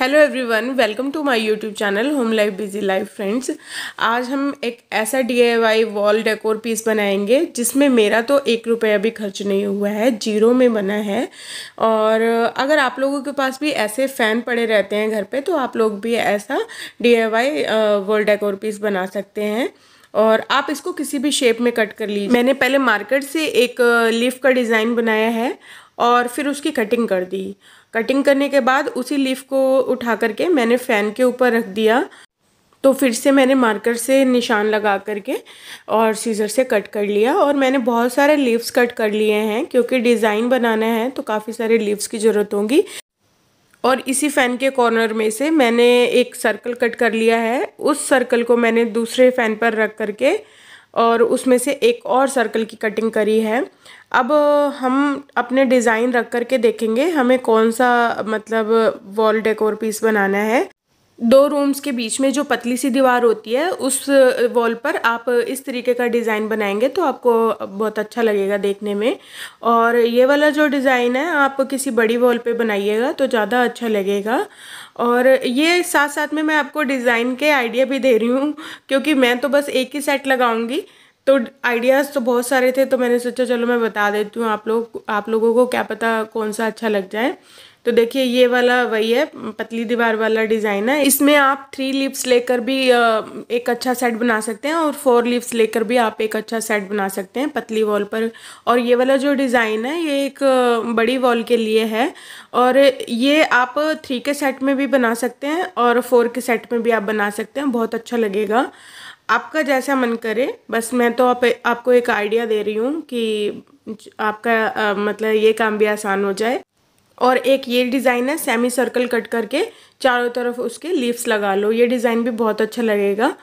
hello everyone welcome to my YouTube channel home life busy life friends आज हम एक ऐसा डीआईवाई वॉल डेकोर पीस बनाएंगे जिसमें मेरा तो एक रुपया भी खर्च नहीं हुआ है जीरो में बना है और अगर आप लोगों के पास भी ऐसे फ़ैन पड़े रहते हैं घर पे तो आप लोग भी ऐसा डीआईवाई वॉल डेकोर पीस बना सकते हैं और आप इसको किसी भी शेप में कट कर लीजिए मैंने पहले मार्केट से एक लिफ का डिज़ाइन बनाया है और फिर उसकी कटिंग कर दी कटिंग करने के बाद उसी लीफ को उठा करके मैंने फ़ैन के ऊपर रख दिया तो फिर से मैंने मार्कर से निशान लगा करके और सीज़र से कट कर लिया और मैंने बहुत सारे लीव्स कट कर लिए हैं क्योंकि डिज़ाइन बनाना है तो काफ़ी सारे लीव्स की ज़रूरत होगी और इसी फ़ैन के कॉर्नर में से मैंने एक सर्कल कट कर लिया है उस सर्कल को मैंने दूसरे फ़ैन पर रख करके और उसमें से एक और सर्कल की कटिंग करी है अब हम अपने डिज़ाइन रख कर के देखेंगे हमें कौन सा मतलब वॉल डेकोर पीस बनाना है दो रूम्स के बीच में जो पतली सी दीवार होती है उस वॉल पर आप इस तरीके का डिज़ाइन बनाएंगे तो आपको बहुत अच्छा लगेगा देखने में और ये वाला जो डिज़ाइन है आप किसी बड़ी वॉल पे बनाइएगा तो ज़्यादा अच्छा लगेगा और ये साथ साथ में मैं आपको डिज़ाइन के आइडिया भी दे रही हूँ क्योंकि मैं तो बस एक ही सेट लगाऊंगी तो आइडियाज़ तो बहुत सारे थे तो मैंने सोचा चलो मैं बता देती हूँ आप लोग आप लोगों को क्या पता कौन सा अच्छा लग जाए तो देखिए ये वाला वही है पतली दीवार वाला डिज़ाइन है इसमें आप थ्री लिप्स लेकर भी एक अच्छा सेट बना सकते हैं और फोर लिप्स लेकर भी आप एक अच्छा सेट बना सकते हैं पतली वॉल पर और ये वाला जो डिज़ाइन है ये एक बड़ी वॉल के लिए है और ये आप थ्री के सेट में भी बना सकते हैं और फोर के सेट में भी आप बना सकते हैं बहुत अच्छा लगेगा आपका जैसा मन करे बस मैं तो आप, आपको एक आइडिया दे रही हूँ कि आपका आ, मतलब ये काम भी आसान हो जाए और एक ये डिज़ाइन है सेमी सर्कल कट करके चारों तरफ उसके लीव्स लगा लो ये डिज़ाइन भी बहुत अच्छा लगेगा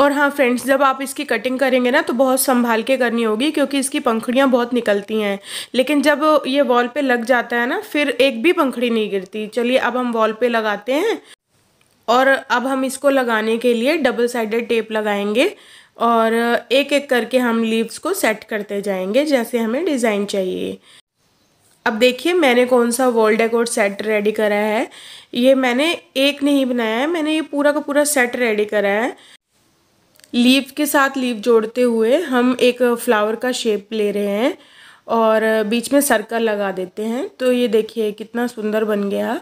और हाँ फ्रेंड्स जब आप इसकी कटिंग करेंगे ना तो बहुत संभाल के करनी होगी क्योंकि इसकी पंखड़ियाँ बहुत निकलती हैं लेकिन जब ये वॉल पे लग जाता है ना फिर एक भी पंखड़ी नहीं गिरती चलिए अब हम वॉल पे लगाते हैं और अब हम इसको लगाने के लिए डबल साइडेड टेप लगाएंगे और एक एक करके हम लीव्स को सेट करते जाएंगे जैसे हमें डिज़ाइन चाहिए अब देखिए मैंने कौन सा वॉल डेकोर सेट रेडी करा है ये मैंने एक नहीं बनाया है मैंने ये पूरा का पूरा सेट रेडी करा है लीव के साथ लीव जोड़ते हुए हम एक फ्लावर का शेप ले रहे हैं और बीच में सर्कल लगा देते हैं तो ये देखिए कितना सुंदर बन गया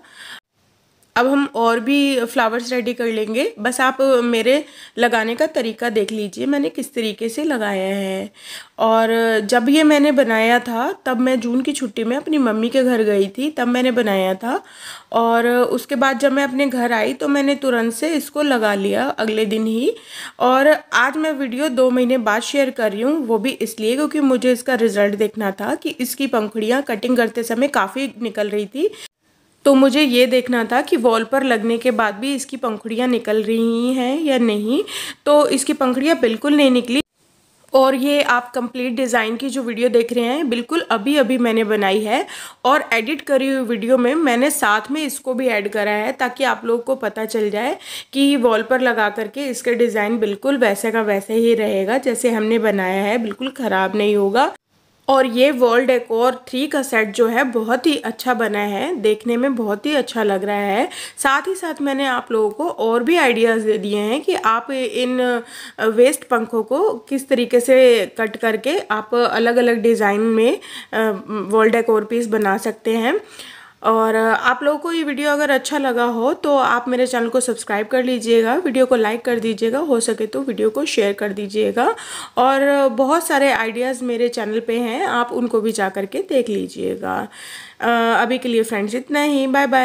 अब हम और भी फ्लावर्स रेडी कर लेंगे बस आप मेरे लगाने का तरीका देख लीजिए मैंने किस तरीके से लगाया है और जब ये मैंने बनाया था तब मैं जून की छुट्टी में अपनी मम्मी के घर गई थी तब मैंने बनाया था और उसके बाद जब मैं अपने घर आई तो मैंने तुरंत से इसको लगा लिया अगले दिन ही और आज मैं वीडियो दो महीने बाद शेयर कर रही हूँ वो भी इसलिए क्योंकि मुझे इसका रिज़ल्ट देखना था कि इसकी पंखुड़ियाँ कटिंग करते समय काफ़ी निकल रही थी तो मुझे ये देखना था कि वॉल पर लगने के बाद भी इसकी पंखुड़ियाँ निकल रही हैं या नहीं तो इसकी पंखुड़ियाँ बिल्कुल नहीं निकली और ये आप कंप्लीट डिज़ाइन की जो वीडियो देख रहे हैं बिल्कुल अभी अभी मैंने बनाई है और एडिट करी हुई वीडियो में मैंने साथ में इसको भी ऐड करा है ताकि आप लोगों को पता चल जाए कि वॉल पर लगा करके इसका डिज़ाइन बिल्कुल वैसे का वैसे ही रहेगा जैसे हमने बनाया है बिल्कुल ख़राब नहीं होगा और ये वॉल डेकोर थ्री का सेट जो है बहुत ही अच्छा बना है देखने में बहुत ही अच्छा लग रहा है साथ ही साथ मैंने आप लोगों को और भी आइडियाज़ दे दिए हैं कि आप इन वेस्ट पंखों को किस तरीके से कट करके आप अलग अलग डिज़ाइन में वॉल डेकोर पीस बना सकते हैं और आप लोगों को ये वीडियो अगर अच्छा लगा हो तो आप मेरे चैनल को सब्सक्राइब कर लीजिएगा वीडियो को लाइक कर दीजिएगा हो सके तो वीडियो को शेयर कर दीजिएगा और बहुत सारे आइडियाज़ मेरे चैनल पे हैं आप उनको भी जा करके देख लीजिएगा अभी के लिए फ्रेंड्स इतना ही बाय बाय